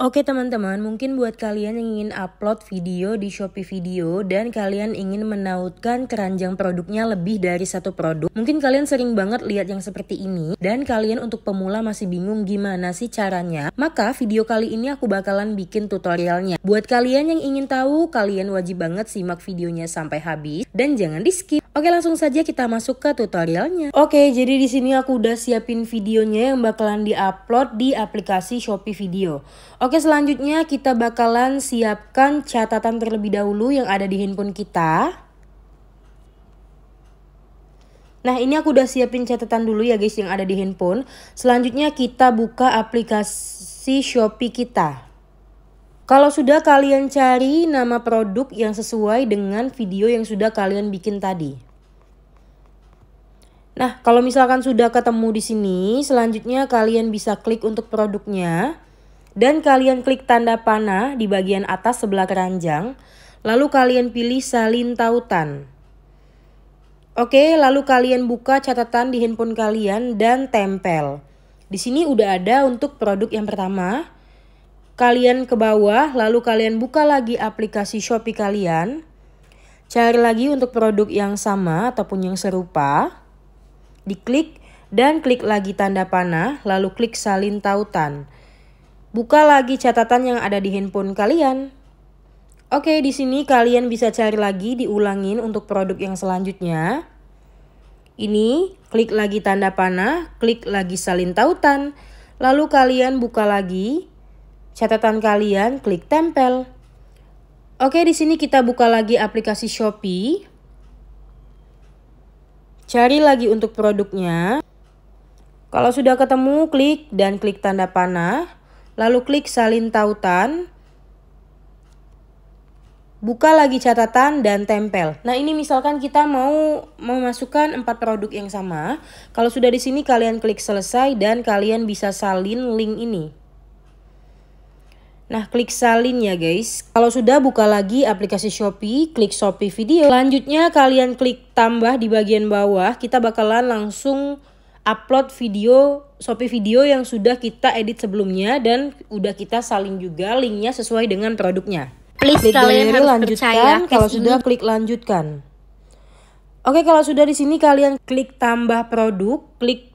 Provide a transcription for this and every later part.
Oke teman-teman, mungkin buat kalian yang ingin upload video di Shopee Video dan kalian ingin menautkan keranjang produknya lebih dari satu produk, mungkin kalian sering banget lihat yang seperti ini dan kalian untuk pemula masih bingung gimana sih caranya, maka video kali ini aku bakalan bikin tutorialnya. Buat kalian yang ingin tahu, kalian wajib banget simak videonya sampai habis dan jangan di skip. Oke langsung saja kita masuk ke tutorialnya. Oke jadi di sini aku udah siapin videonya yang bakalan diupload di aplikasi Shopee Video. Oke selanjutnya kita bakalan siapkan catatan terlebih dahulu yang ada di handphone kita. Nah ini aku udah siapin catatan dulu ya guys yang ada di handphone. Selanjutnya kita buka aplikasi Shopee kita. Kalau sudah kalian cari nama produk yang sesuai dengan video yang sudah kalian bikin tadi. Nah, kalau misalkan sudah ketemu di sini, selanjutnya kalian bisa klik untuk produknya. Dan kalian klik tanda panah di bagian atas sebelah keranjang. Lalu kalian pilih salin tautan. Oke, lalu kalian buka catatan di handphone kalian dan tempel. Di sini udah ada untuk produk yang pertama. Kalian ke bawah, lalu kalian buka lagi aplikasi Shopee kalian. Cari lagi untuk produk yang sama ataupun yang serupa diklik, dan klik lagi tanda panah, lalu klik salin tautan. Buka lagi catatan yang ada di handphone kalian. Oke, di sini kalian bisa cari lagi diulangin untuk produk yang selanjutnya. Ini, klik lagi tanda panah, klik lagi salin tautan, lalu kalian buka lagi catatan kalian, klik tempel. Oke, di sini kita buka lagi aplikasi Shopee. Cari lagi untuk produknya. Kalau sudah ketemu, klik dan klik tanda panah. Lalu klik salin tautan. Buka lagi catatan dan tempel. Nah ini misalkan kita mau memasukkan empat produk yang sama. Kalau sudah di sini kalian klik selesai dan kalian bisa salin link ini. Nah, klik salin ya guys. Kalau sudah buka lagi aplikasi Shopee, klik Shopee Video. Selanjutnya kalian klik tambah di bagian bawah, kita bakalan langsung upload video Shopee Video yang sudah kita edit sebelumnya dan udah kita salin juga linknya sesuai dengan produknya. Please klik kalian harus lanjutkan, percaya. Kalau ini. sudah klik lanjutkan. Oke, kalau sudah di sini kalian klik tambah produk, klik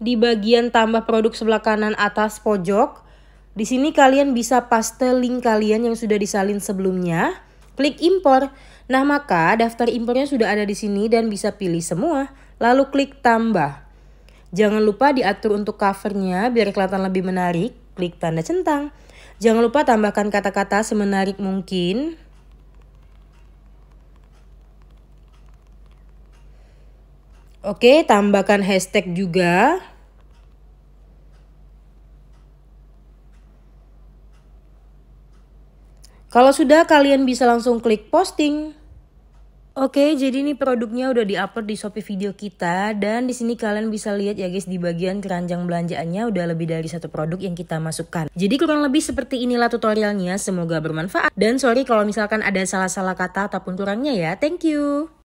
di bagian tambah produk sebelah kanan atas pojok di sini kalian bisa paste link kalian yang sudah disalin sebelumnya. Klik impor. Nah, maka daftar impornya sudah ada di sini dan bisa pilih semua. Lalu klik tambah. Jangan lupa diatur untuk covernya biar kelihatan lebih menarik. Klik tanda centang. Jangan lupa tambahkan kata-kata semenarik mungkin. Oke, tambahkan hashtag juga. Kalau sudah kalian bisa langsung klik posting. Oke, jadi ini produknya udah diupload di Shopee video kita dan di sini kalian bisa lihat ya guys di bagian keranjang belanjaannya udah lebih dari satu produk yang kita masukkan. Jadi kurang lebih seperti inilah tutorialnya, semoga bermanfaat. Dan sorry kalau misalkan ada salah-salah kata ataupun kurangnya ya. Thank you.